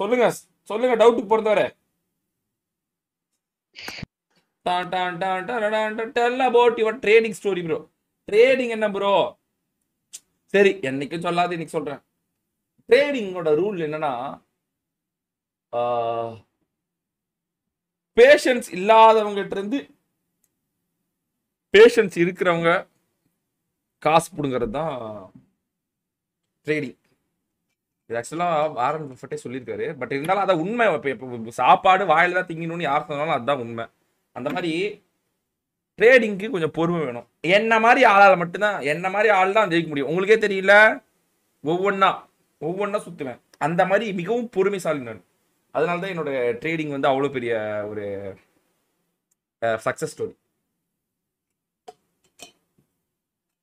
சொல்லுங்க சொல்லுங்க டவுட்டுக்கு பொறுத்தவரை about your trading story bro trading என்ன ப்ரோ சரி என்னைக்கும் சொல்லாது இன்னைக்கு சொல்றேன் ட்ரேடிங்கோட ரூல் என்னன்னா பேஷன்ஸ் இல்லாதவங்ககிட்ட இருந்து பேஷன்ஸ் இருக்கிறவங்க காசு பிடுங்கிறது தான் ட்ரேடிங் இது ஆக்சுவலாக வாரன் பஃபட்டே சொல்லியிருக்காரு பட் இருந்தாலும் அதான் உண்மை இப்போ சாப்பாடு வாயில் தான் திங்கணும்னு யார் சொன்னாலும் அதுதான் உண்மை அந்த மாதிரி ட்ரேடிங்க்கு கொஞ்சம் பொறுமை வேணும் என்ன மாதிரி ஆளால் மட்டும்தான் என்ன மாதிரி ஆள் தான் ஜெயிக்க முடியும் உங்களுக்கே தெரியல ஒவ்வொன்றா ஒவ்வொன்றா சுற்றுவேன் அந்த மாதிரி மிகவும் பொறுமைசாலி நான் அதனால தான் என்னோட ட்ரேடிங் வந்து அவ்வளோ பெரிய ஒரு சக்ஸஸ் ஸ்டோரி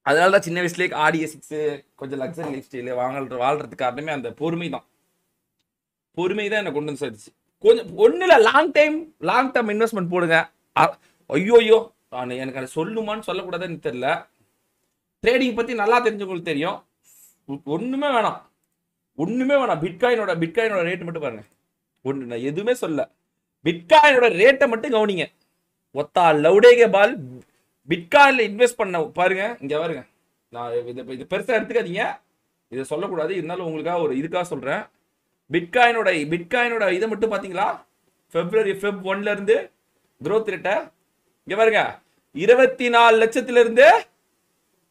அதனால தான் சின்ன வயசுலேயே ஆடிய சிக்ஸு கொஞ்சம் லக்ஸரி லைஃப் ஸ்டைலு வாங்கல் வாழ்றது காரணமே அந்த பொறுமை தான் பொறுமை தான் என்னை கொண்டு வந்து சேர்த்துச்சு கொஞ்சம் ஒன்றும் இல்லை long time long term investment போடுங்க ஐயோ ஐயோ எனக்கு அதை சொல்லுமான்னு சொல்லக்கூடாதுன்னு தெரில ட்ரேடிங் பற்றி நல்லா தெரிஞ்சவங்களுக்கு தெரியும் ஒன்றுமே வேணாம் ஒன்றுமே வேணாம் பிட்காயினோட பிட்காயினோட ரேட் மட்டும் பாருங்க ஒன்று நான் எதுவுமே சொல்ல பிட்காயினோட ரேட்டை மட்டும் கவனிங்க ஒத்தா லவுடேகே பால் பிட்காயில் இன்வெஸ்ட் பண்ண பாருங்க இங்கே பாருங்க நான் இது இது பெருசாக எடுத்துக்காதீங்க இதை சொல்லக்கூடாது இருந்தாலும் உங்களுக்காக ஒரு இதுக்காக சொல்கிறேன் பிட்காயினோட பிட்காயினோட இதை மட்டும் பார்த்தீங்களா ஃபெப்ரவரி ஃபெப் இருந்து க்ரோத் ரேட்டை இங்கே பாருங்க இருபத்தி நாலு லட்சத்திலிருந்து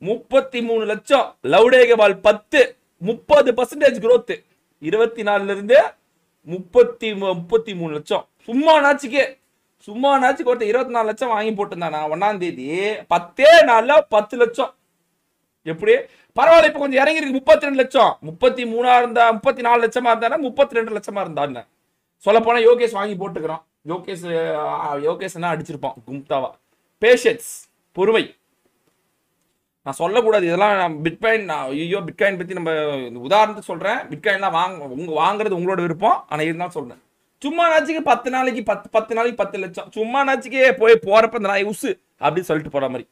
முப்பத்தி மூணு லட்சம் லவுடேகபால் பத்து முப்பது பர்சன்டேஜ் க்ரோத்து இருபத்தி நாலுலேருந்து முப்பத்தி முப்பத்தி மூணு லட்சம் சும்மா நாச்சுக்கே சும்மா நாச்சுக்கு ஒருத்தர் இருபத்தி நாலு லட்சம் வாங்கி போட்டிருந்தானா ஒன்னாம் தேதி பத்தே நாள்ல பத்து லட்சம் எப்படி பரவாயில்ல இப்ப கொஞ்சம் இறங்கி இருக்கு முப்பத்தி ரெண்டு லட்சம் முப்பத்தி மூணா இருந்தா முப்பத்தி நாலு லட்சமா இருந்தா முப்பத்தி ரெண்டு லட்சமா இருந்தா சொல்ல போனா யோகேஷ் வாங்கி போட்டுக்கிறோம் யோகேஷ் யோகேஷ் என்ன அடிச்சிருப்பான் கும்தாவா பேஷன்ஸ் பொறுமை நான் சொல்லக்கூடாது இதெல்லாம் நான் பிட்காயின் நான் ஐயோ பிட்காயின் பற்றி நம்ம உதாரணத்துக்கு சொல்கிறேன் பிட்காயின்லாம் வாங்க உங்கள் வாங்குறது உங்களோட விருப்பம் ஆனால் இருந்தாலும் சொல்றேன் சும்மா நாச்சுக்கு பத்து நாளைக்கு பத்து பத்து நாளைக்கு பத்து லட்சம் சும்மா நாச்சுக்கே போய் போறப்ப இந்த நாய் உசு அப்படின்னு சொல்லிட்டு போற மாதிரி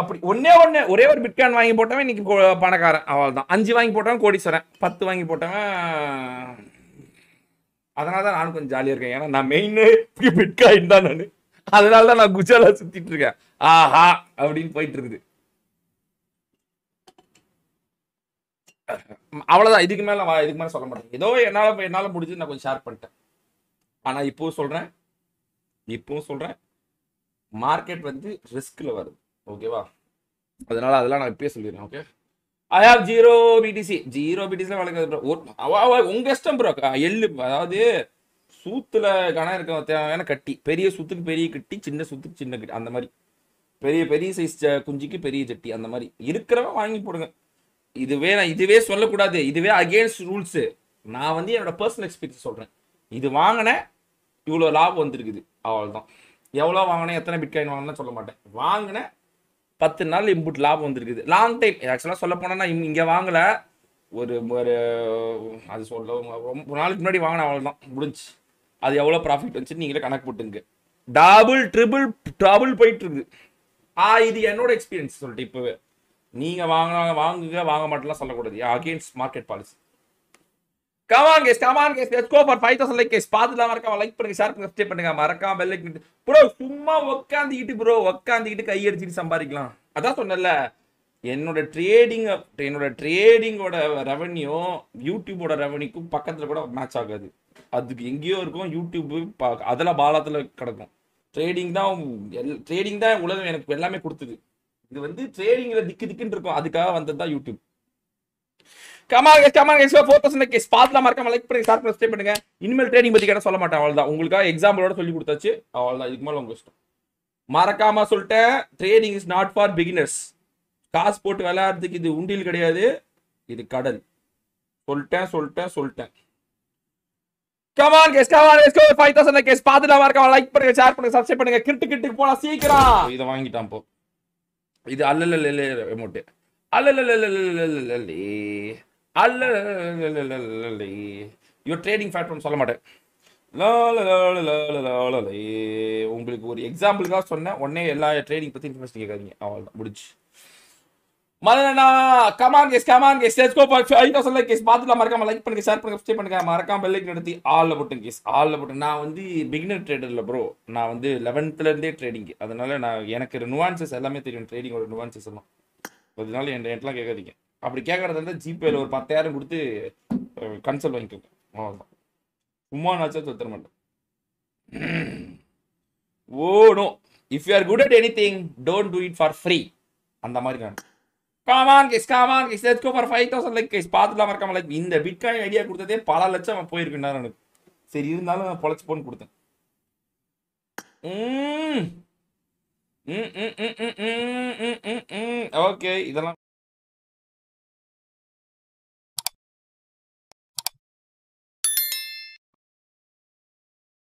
அப்படி ஒன்னே ஒன்று ஒரே ஒரு பிட்காயின் வாங்கி போட்டவன் இன்னைக்கு பணக்காரன் அவள் தான் அஞ்சு வாங்கி போட்டவன் கோடீஸ்வரன் பத்து வாங்கி போட்டவன் அதனால தான் நானும் கொஞ்சம் ஜாலியாக இருக்கேன் ஏன்னா நான் மெயின் பிட்காயின் தான் நான் அதனால தான் நான் குஜாலா சுற்றிட்டு இருக்கேன் ஆஹா அப்படின்னு போயிட்டு இருக்குது அவ்வளோதான் இதுக்கு மேலே இதுக்கு மேலே சொல்ல மாட்டேன் ஏதோ என்னால் என்னால் முடிஞ்சு நான் கொஞ்சம் ஷேர் பண்ணிட்டேன் ஆனால் இப்போவும் சொல்கிறேன் இப்போவும் சொல்கிறேன் மார்க்கெட் வந்து ரிஸ்கில் வருது ஓகேவா அதனால் அதெல்லாம் நான் இப்பயே சொல்லிடுறேன் okay I have zero BTC zero பிடிசியில் வளர்க்குறது ப்ரோ உங்கள் இஷ்டம் ப்ரோ எள்ளு அதாவது சூத்தில் கணம் இருக்க தேவையான கட்டி பெரிய சூத்துக்கு பெரிய கட்டி சின்ன சூத்துக்கு சின்ன கட்டி அந்த மாதிரி பெரிய பெரிய சைஸ் குஞ்சுக்கு பெரிய சட்டி அந்த மாதிரி இருக்கிறவன் வாங்கி போடுங்க இதுவே நான் இதுவே சொல்லக்கூடாது இதுவே அகேன்ஸ்ட் ரூல்ஸு நான் வந்து என்னோட பர்சனல் எக்ஸ்பீரியன்ஸ் சொல்கிறேன் இது வாங்கினேன் இவ்வளோ லாபம் வந்திருக்குது அவ்வளோதான் எவ்வளோ வாங்கினேன் எத்தனை பிட்காயின் வாங்கினேன்னு சொல்ல மாட்டேன் வாங்கினேன் பத்து நாள் இம்புட் லாபம் வந்திருக்குது லாங் டைம் ஆக்சுவலாக சொல்ல நான் இங்கே வாங்கலை ஒரு ஒரு அது சொல்ல ரொம்ப நாளுக்கு முன்னாடி வாங்கினேன் அவ்வளோதான் முடிஞ்சு அது எவ்வளோ ப்ராஃபிட் வந்துச்சு நீங்களே கணக்கு போட்டுங்க டபுள் ட்ரிபிள் டபுள் போயிட்டுருக்கு ஆ இது என்னோட எக்ஸ்பீரியன்ஸ் சொல்லிட்டு இப்போவே நீங்கள் வாங்கினாங்க வாங்குங்க வாங்க மாட்டேலாம் சொல்லக்கூடாது against market policy come on case come on case let's go for five thousand like case பார்த்துலாம் மறக்காம லைக் பண்ணுங்க ஷேர் பண்ணுங்க ஸ்டே பண்ணுங்க மறக்காம பெல் லைக் ப்ரோ சும்மா உட்காந்துக்கிட்டு ப்ரோ உட்காந்துக்கிட்டு கையடிச்சிட்டு சம்பாதிக்கலாம் அதான் சொன்னல என்னோட ட்ரேடிங் என்னோட ட்ரேடிங்கோட ரெவன்யூ யூடியூபோட ரெவன்யூக்கும் பக்கத்தில் கூட மேட்ச் ஆகாது அதுக்கு எங்கேயோ இருக்கும் யூடியூப்பு அதில் பாலத்தில் கிடக்கும் ட்ரேடிங் தான் எல் ட்ரேடிங் தான் உலகம் எனக்கு எல்லாமே கொடுத்துது இது வந்து ட்ரேடிங்ல திக்கு திக்குன்னு இருக்கும் அதுக்காக வந்தது தான் யூடியூப் ஃபோர் தௌசண்ட் கேஸ் மறக்காம லைக் ஷேர் பண்ணுங்க இனிமேல் சொல்ல மாட்டேன் உங்களுக்காக சொல்லி கொடுத்தாச்சு அவ்வளோதான் இதுக்கு மேலே சொல்லிட்டேன் இஸ் நாட் ஃபார் காசு போட்டு இது கிடையாது இது கடல் சொல்லிட்டேன் சொல்லிட்டேன் சொல்லிட்டேன் case five thousand case like பண்ணுங்க ஷேர் பண்ணுங்க பண்ணுங்க சீக்கிரம் இதை வாங்கிட்டான் போ இது அல்லல்லே ரெமோட்டு அல்லல்லே அல்லல்லே யோ ட்ரேடிங் பிளாட்ஃபார்ம் சொல்ல மாட்டேன் உங்களுக்கு ஒரு எக்ஸாம்பிளுக்காக சொன்னேன் உடனே எல்லா ட்ரேடிங் பற்றி இன்ஃபர்மேஷன் கேட்காதீங்க அவ்வளோதான் முடிச்சு மரணா come on case come on case let's go for I like case பார்த்துலாம் மறக்காம லைக் பண்ணுங்க ஷேர் பண்ணுங்க சப்ஸ்கிரைப் பண்ணுங்க மறக்காம பெல் லைக் நடத்தி ஆல்ல போட்டு கேஸ் ஆல்ல போட்டு நான் வந்து பிகினர் ட்ரேடர்ல ப்ரோ நான் வந்து லெவன்த்ல இருந்தே ட்ரேடிங் அதனால நான் எனக்கு நுவான்சஸ் எல்லாமே தெரியும் ட்ரேடிங்கோட நுவான்சஸ் எல்லாம் அதனால என் என்லாம் கேட்காதீங்க அப்படி கேட்கறதா இருந்தால் ஜிபேல ஒரு பத்தாயிரம் கொடுத்து கன்சல்ட் வாங்கிக்கோங்க அவ்வளோதான் சும்மா நாச்சும் சொல்ல மாட்டேன் oh no if you are good at anything don't do it for free அந்த மாதிரி நான் come on case come on case let's for five thousand like case பார்த்துலாம் மறக்காம லைக் இந்த பிட்காயின் ஐடியா கொடுத்ததே பல லட்சம் போயிருக்குண்ணா எனக்கு சரி இருந்தாலும் நான் பொழைச்சி போன்னு கொடுத்தேன் ஓகே இதெல்லாம்